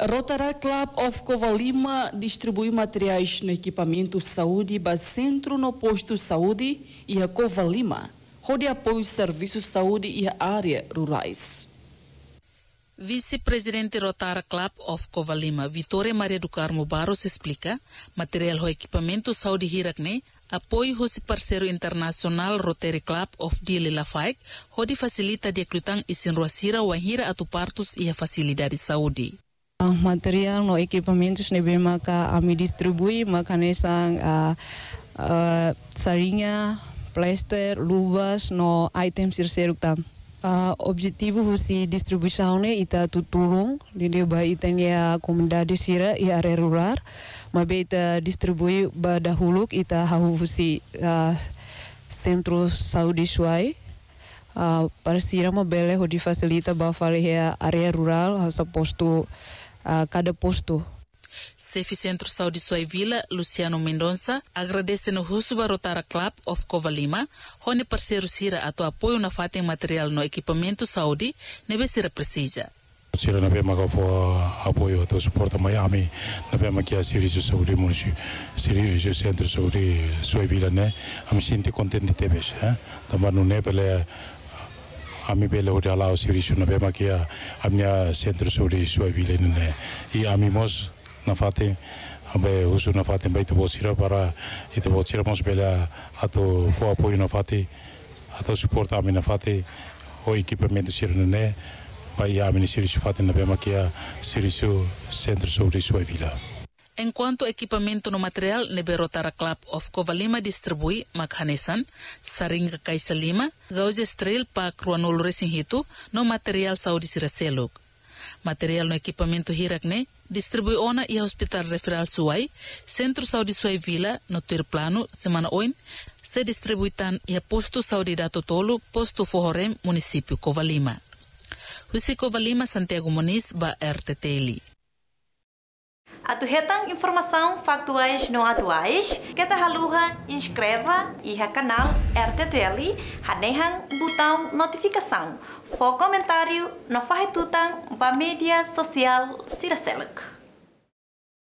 Rotary Club of Covalima distribui materiais no equipamento saúde Bacentro no posto saúde e a Covalima, onde apoia os serviços saúde e a área rurais. Vice-presidente Rotary Club of Covalima, Vitória Maria do Carmo Barros, explica: material e equipamento saúde Hirakne apoio hosi parceiro internacional Rotary Club of Dili Lafaik, onde facilita a dia klutang isin ruasira wahira partos e a facilidade saúde. Ah, material no equipamentos ne maka ami distribui ne sang uh, uh, saringa plester lubas no item items irseruktam uh, objektifu husi distribuição ita tutulung linde ba ita nia sira i e are rural mabe ita distribui ba dahuluk ita hahu husi uh, sentro saudi suai uh, para sira ma bele ho fasilita ba area rural hasa postu a cada posto. CEF Centro Saúde Soivila, Luciano Mendonça, agradece no Rusuba Rotara Club of Covalima, onde parceiro Cira a apoio na fata em material no equipamento saúde, neve Cira precisa. Cira na bema ka fo apoio to suporta a ami na bema kia siri su sauri munsi cira centro sauri sua vila ne am sinti contenti tebes eh tamanu ne pele ami bele udah lau siri suna be makia amnya center suri sua vile ne i ami mos nafate abe husu nafate bai to bosira para itu to bosira mos bela ato fo apoio nafate ato support ami nafate o mendu sira ne bai ami siri sufate na be makia siri su center suri sua vila enquanto equipamento no material Neberotara Club of Covalima distribui Makhanesan, Saringa Kaisa Lima, gauze Estrel para Kruanul Resinghito no material Saudi Siraseluk. Material no equipamento Hirakne distribui ona e Hospital Referal Suai, Centro Saudi Suai Vila no Tirplano, Semana Oin, se distribui tan e Posto Saudi Dato Tolo, Posto Fororem, Município Kovalima. Huisi Covalima, Santiago Moniz, ba RTTLI aturretam informação factuais não atuais, Kita haluha inscreva e ha canal RTTL hanehan botão notificação. For comentário na farretutan para mídia social Siraseluk.